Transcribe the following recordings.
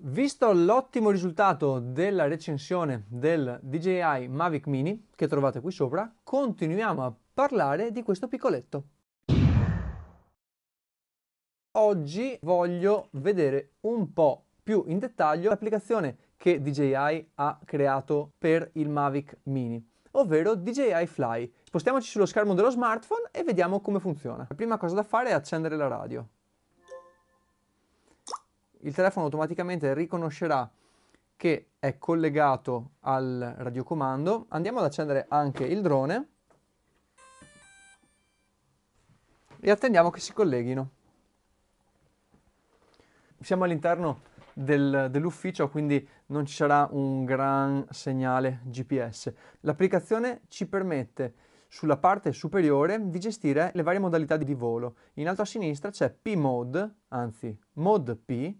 Visto l'ottimo risultato della recensione del DJI Mavic Mini, che trovate qui sopra, continuiamo a parlare di questo piccoletto. Oggi voglio vedere un po' più in dettaglio l'applicazione che DJI ha creato per il Mavic Mini, ovvero DJI Fly. Spostiamoci sullo schermo dello smartphone e vediamo come funziona. La prima cosa da fare è accendere la radio il telefono automaticamente riconoscerà che è collegato al radiocomando. Andiamo ad accendere anche il drone e attendiamo che si colleghino. Siamo all'interno del, dell'ufficio, quindi non ci sarà un gran segnale GPS. L'applicazione ci permette sulla parte superiore di gestire le varie modalità di volo. In alto a sinistra c'è P-Mode, anzi Mode P,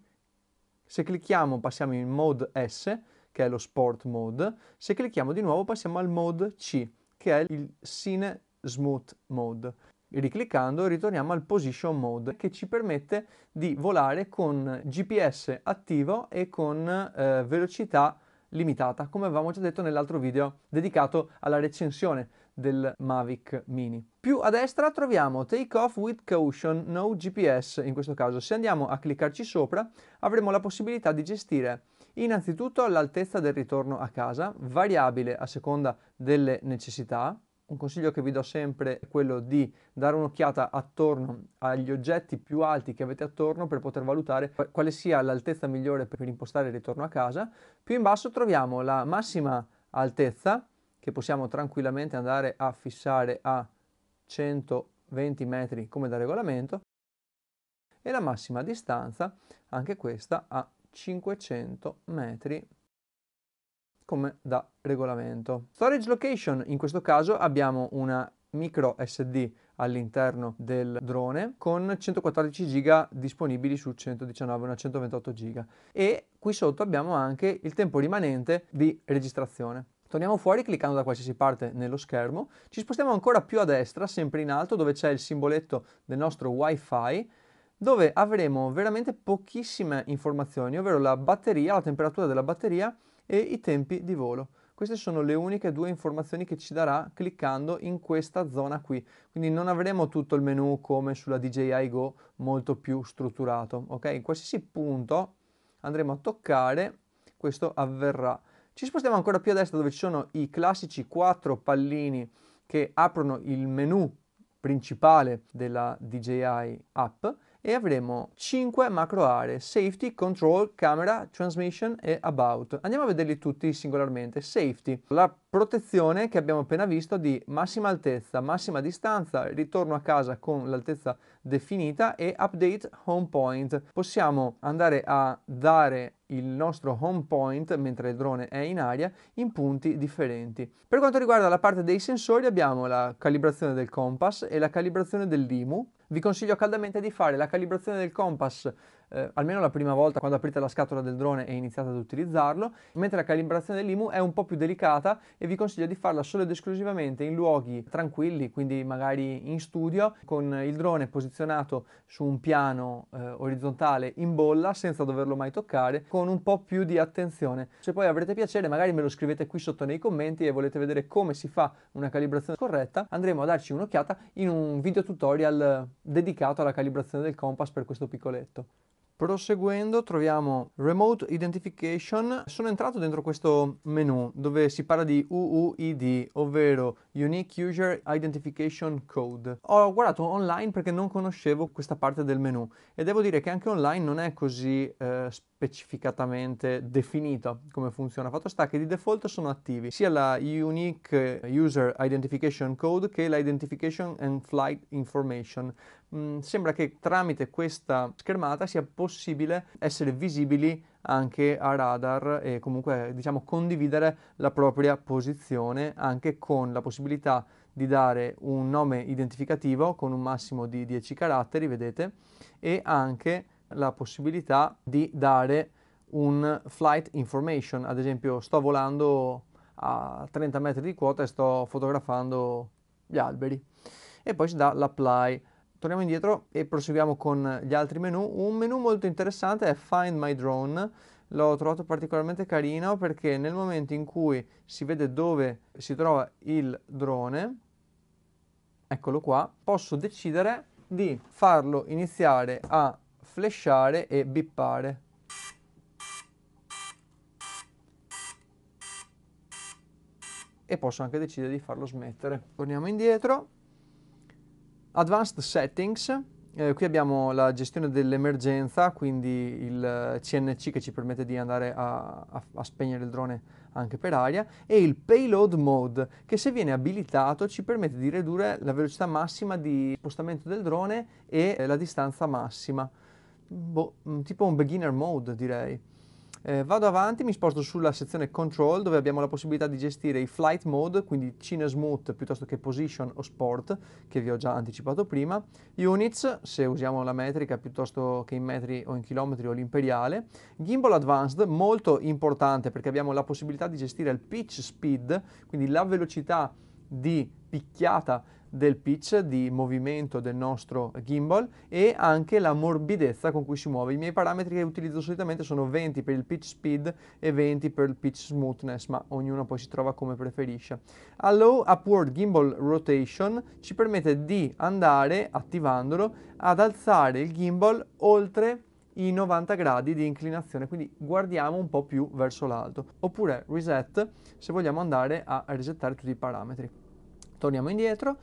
se clicchiamo passiamo in mode S, che è lo sport mode. Se clicchiamo di nuovo passiamo al mode C, che è il cine smooth mode. Ricliccando ritorniamo al position mode che ci permette di volare con GPS attivo e con eh, velocità limitata, come avevamo già detto nell'altro video dedicato alla recensione del Mavic Mini. Più a destra troviamo Take Off with Caution, no GPS in questo caso. Se andiamo a cliccarci sopra avremo la possibilità di gestire innanzitutto l'altezza del ritorno a casa, variabile a seconda delle necessità, un consiglio che vi do sempre è quello di dare un'occhiata attorno agli oggetti più alti che avete attorno per poter valutare quale sia l'altezza migliore per impostare il ritorno a casa. Più in basso troviamo la massima altezza che possiamo tranquillamente andare a fissare a 120 metri come da regolamento e la massima distanza, anche questa a 500 metri come da regolamento. Storage location, in questo caso abbiamo una micro SD all'interno del drone con 114 GB disponibili su 119 una 128 GB e qui sotto abbiamo anche il tempo rimanente di registrazione Torniamo fuori cliccando da qualsiasi parte nello schermo, ci spostiamo ancora più a destra, sempre in alto, dove c'è il simboletto del nostro wifi, dove avremo veramente pochissime informazioni, ovvero la batteria, la temperatura della batteria e i tempi di volo. Queste sono le uniche due informazioni che ci darà cliccando in questa zona qui. Quindi non avremo tutto il menu come sulla DJI Go molto più strutturato. Ok, in qualsiasi punto andremo a toccare, questo avverrà. Ci spostiamo ancora più a destra dove ci sono i classici quattro pallini che aprono il menu principale della DJI app e avremo 5 macro aree, safety, control, camera, transmission e about. Andiamo a vederli tutti singolarmente. Safety, la protezione che abbiamo appena visto di massima altezza, massima distanza, ritorno a casa con l'altezza definita e update home point. Possiamo andare a dare il nostro home point mentre il drone è in aria in punti differenti. Per quanto riguarda la parte dei sensori abbiamo la calibrazione del compass e la calibrazione dell'IMU vi consiglio caldamente di fare la calibrazione del compass eh, almeno la prima volta quando aprite la scatola del drone e iniziate ad utilizzarlo, mentre la calibrazione dell'IMU è un po' più delicata e vi consiglio di farla solo ed esclusivamente in luoghi tranquilli, quindi magari in studio, con il drone posizionato su un piano eh, orizzontale in bolla senza doverlo mai toccare, con un po' più di attenzione. Se poi avrete piacere magari me lo scrivete qui sotto nei commenti e volete vedere come si fa una calibrazione corretta, andremo a darci un'occhiata in un video tutorial dedicato alla calibrazione del compass per questo piccoletto. Proseguendo troviamo Remote Identification, sono entrato dentro questo menu dove si parla di UUID, ovvero Unique User Identification Code. Ho guardato online perché non conoscevo questa parte del menu e devo dire che anche online non è così eh, specificatamente definito come funziona. Fatto sta che di default sono attivi sia la Unique eh, User Identification Code che l'Identification and Flight Information. Mm, sembra che tramite questa schermata sia possibile essere visibili anche a radar e comunque diciamo condividere la propria posizione anche con la possibilità di dare un nome identificativo con un massimo di 10 caratteri, vedete, e anche la possibilità di dare un flight information, ad esempio sto volando a 30 metri di quota e sto fotografando gli alberi e poi si dà l'apply. Torniamo indietro e proseguiamo con gli altri menu. Un menu molto interessante è Find My Drone, l'ho trovato particolarmente carino perché nel momento in cui si vede dove si trova il drone, eccolo qua, posso decidere di farlo iniziare a flashare e bippare. E posso anche decidere di farlo smettere. Torniamo indietro. Advanced Settings. Eh, qui abbiamo la gestione dell'emergenza, quindi il CNC che ci permette di andare a, a, a, spegnere il drone anche per aria, e il Payload Mode, che se viene abilitato ci permette di ridurre la velocità massima di spostamento del drone e eh, la distanza massima boh, mm, tipo un beginner mode direi. Eh, vado avanti, mi sposto sulla sezione control dove abbiamo la possibilità di gestire i flight mode, quindi Cine Smooth piuttosto che Position o Sport, che vi ho già anticipato prima, Units, se usiamo la metrica piuttosto che in metri o in chilometri o l'imperiale, Gimbal Advanced, molto importante perché abbiamo la possibilità di gestire il pitch speed, quindi la velocità di picchiata del pitch, di movimento del nostro gimbal e anche la morbidezza con cui si muove. I miei parametri che utilizzo solitamente sono 20 per il pitch speed e 20 per il pitch smoothness, ma ognuno poi si trova come preferisce. Allow Upward Gimbal Rotation ci permette di andare, attivandolo, ad alzare il gimbal oltre i 90 gradi di inclinazione, quindi guardiamo un po' più verso l'alto. Oppure reset se vogliamo andare a resettare tutti i parametri. Torniamo indietro,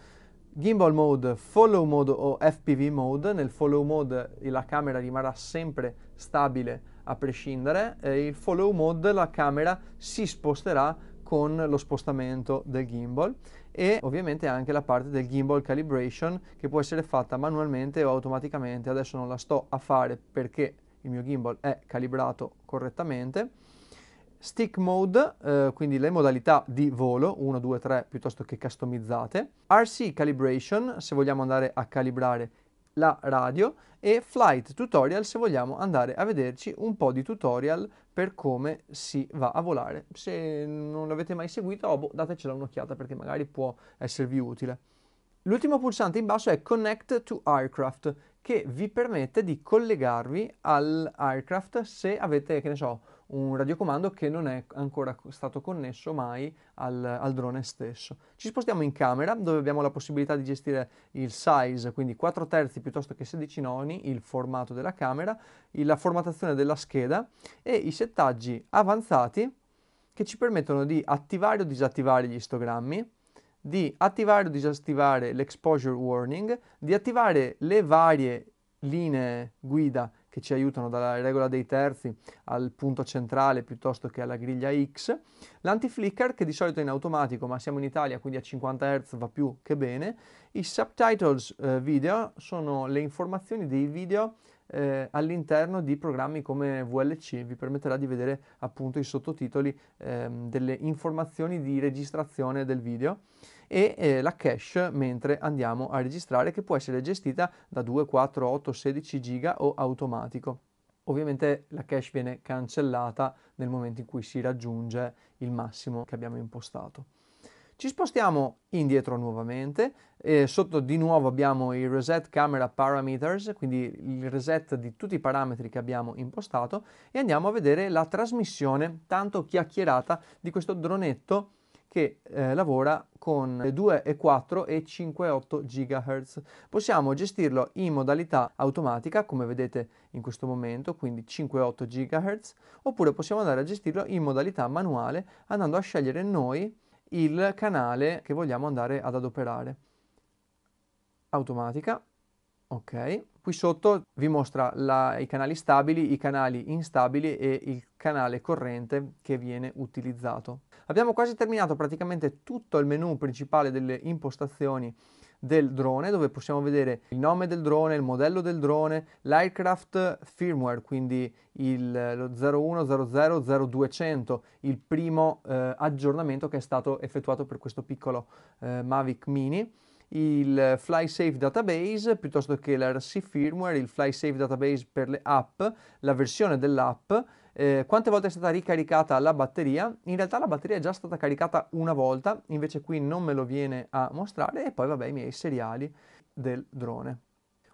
gimbal mode, follow mode o FPV mode, nel follow mode la camera rimarrà sempre stabile a prescindere, e il follow mode la camera si sposterà con lo spostamento del gimbal e ovviamente anche la parte del gimbal calibration che può essere fatta manualmente o automaticamente. Adesso non la sto a fare perché il mio gimbal è calibrato correttamente. Stick mode, eh, quindi le modalità di volo, 1, 2, 3 piuttosto che customizzate. RC calibration, se vogliamo andare a calibrare la radio e flight tutorial se vogliamo andare a vederci un po' di tutorial per come si va a volare. Se non l'avete mai seguito, oh boh, datecela un'occhiata perché magari può esservi utile. L'ultimo pulsante in basso è Connect to Aircraft che vi permette di collegarvi all'aircraft se avete, che ne so, un radiocomando che non è ancora stato connesso mai al, al, drone stesso. Ci spostiamo in camera dove abbiamo la possibilità di gestire il size, quindi 4 terzi piuttosto che 16 noni, il formato della camera, la formattazione della scheda e i settaggi avanzati che ci permettono di attivare o disattivare gli istogrammi, di attivare o disattivare l'exposure warning, di attivare le varie linee guida che ci aiutano dalla regola dei terzi al punto centrale piuttosto che alla griglia X, l'anti-flicker che di solito è in automatico ma siamo in Italia quindi a 50 Hz va più che bene, i subtitles eh, video sono le informazioni dei video eh, all'interno di programmi come VLC, vi permetterà di vedere appunto i sottotitoli ehm, delle informazioni di registrazione del video e eh, la cache mentre andiamo a registrare che può essere gestita da 2, 4, 8, 16 giga o automatico. Ovviamente la cache viene cancellata nel momento in cui si raggiunge il massimo che abbiamo impostato. Ci spostiamo indietro nuovamente, eh, sotto di nuovo abbiamo i reset camera parameters, quindi il reset di tutti i parametri che abbiamo impostato e andiamo a vedere la trasmissione tanto chiacchierata di questo dronetto che eh, lavora con 2,4 e 5,8 GHz. Possiamo gestirlo in modalità automatica, come vedete in questo momento, quindi 5,8 GHz, oppure possiamo andare a gestirlo in modalità manuale andando a scegliere noi il canale che vogliamo andare ad adoperare. Automatica, ok. Qui sotto vi mostra la, i canali stabili, i canali instabili e il canale corrente che viene utilizzato. Abbiamo quasi terminato praticamente tutto il menu principale delle impostazioni del drone dove possiamo vedere il nome del drone, il modello del drone, l'aircraft firmware, quindi il, lo 01000200, il primo eh, aggiornamento che è stato effettuato per questo piccolo eh, Mavic Mini il FlySafe Database piuttosto che l'RC Firmware, il FlySafe Database per le app, la versione dell'app, eh, quante volte è stata ricaricata la batteria. In realtà la batteria è già stata caricata una volta, invece qui non me lo viene a mostrare e poi vabbè i miei seriali del drone.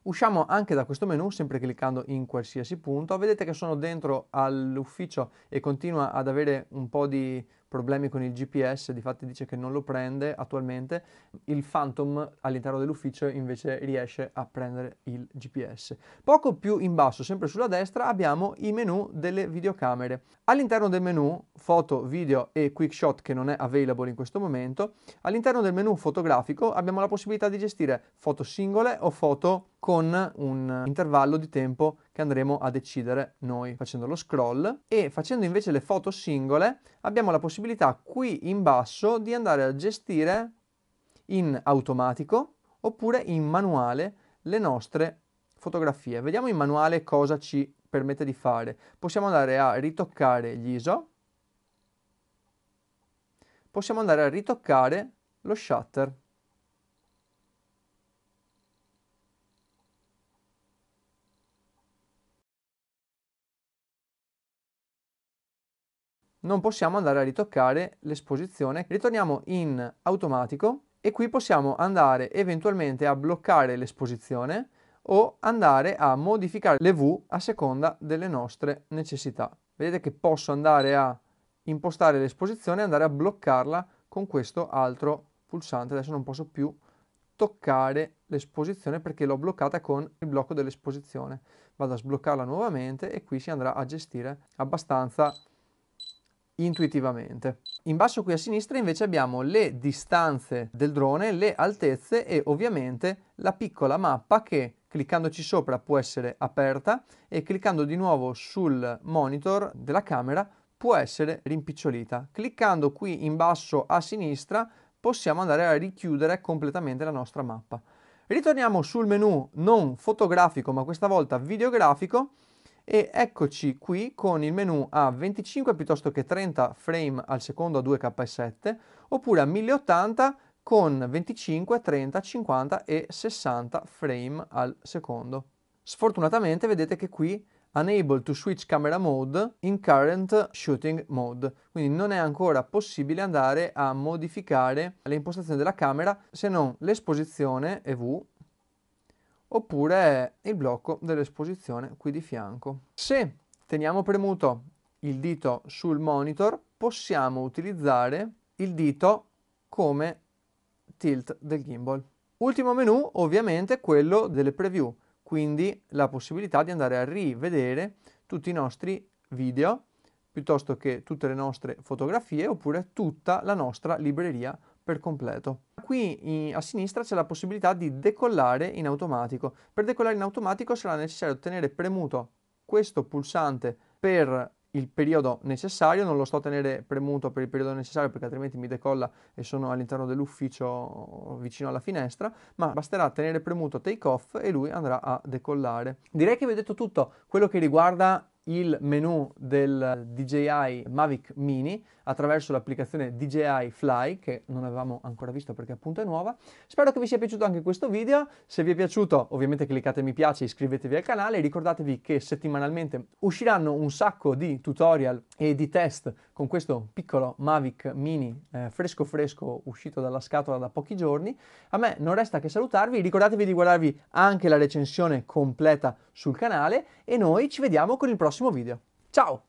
Usciamo anche da questo menu, sempre cliccando in qualsiasi punto. Vedete che sono dentro all'ufficio e continua ad avere un po' di problemi con il GPS, di fatto dice che non lo prende attualmente, il Phantom all'interno dell'ufficio invece riesce a prendere il GPS. Poco più in basso, sempre sulla destra, abbiamo i menu delle videocamere. All'interno del menu foto, video e quick shot che non è available in questo momento, all'interno del menu fotografico abbiamo la possibilità di gestire foto singole o foto con un intervallo di tempo che andremo a decidere noi facendo lo scroll e facendo invece le foto singole abbiamo la possibilità qui in basso di andare a gestire in automatico oppure in manuale le nostre fotografie. Vediamo in manuale cosa ci permette di fare. Possiamo andare a ritoccare gli ISO, possiamo andare a ritoccare lo shutter. non possiamo andare a ritoccare l'esposizione. Ritorniamo in automatico e qui possiamo andare eventualmente a bloccare l'esposizione o andare a modificare le V a seconda delle nostre necessità. Vedete che posso andare a impostare l'esposizione e andare a bloccarla con questo altro pulsante. Adesso non posso più toccare l'esposizione perché l'ho bloccata con il blocco dell'esposizione. Vado a sbloccarla nuovamente e qui si andrà a gestire abbastanza intuitivamente. In basso qui a sinistra invece abbiamo le distanze del drone, le altezze e ovviamente la piccola mappa che cliccandoci sopra può essere aperta e cliccando di nuovo sul monitor della camera può essere rimpicciolita. Cliccando qui in basso a sinistra possiamo andare a richiudere completamente la nostra mappa. Ritorniamo sul menu non fotografico ma questa volta videografico e eccoci qui con il menu a 25 piuttosto che 30 frame al secondo a 2K7 oppure a 1080 con 25, 30, 50 e 60 frame al secondo. Sfortunatamente vedete che qui Unable to switch camera mode in current shooting mode, quindi non è ancora possibile andare a modificare le impostazioni della camera se non l'esposizione EV oppure il blocco dell'esposizione qui di fianco. Se teniamo premuto il dito sul monitor possiamo utilizzare il dito come tilt del gimbal. Ultimo menu ovviamente quello delle preview, quindi la possibilità di andare a rivedere tutti i nostri video piuttosto che tutte le nostre fotografie oppure tutta la nostra libreria per completo. Qui a sinistra c'è la possibilità di decollare in automatico. Per decollare in automatico sarà necessario tenere premuto questo pulsante per il periodo necessario, non lo sto a tenere premuto per il periodo necessario perché altrimenti mi decolla e sono all'interno dell'ufficio vicino alla finestra, ma basterà tenere premuto take off e lui andrà a decollare. Direi che vi ho detto tutto quello che riguarda il menu del DJI Mavic Mini, attraverso l'applicazione DJI Fly che non avevamo ancora visto perché appunto è nuova. Spero che vi sia piaciuto anche questo video, se vi è piaciuto ovviamente cliccate mi piace, iscrivetevi al canale e ricordatevi che settimanalmente usciranno un sacco di tutorial e di test con questo piccolo Mavic Mini eh, fresco fresco uscito dalla scatola da pochi giorni. A me non resta che salutarvi, ricordatevi di guardarvi anche la recensione completa sul canale e noi ci vediamo con il prossimo video. Ciao!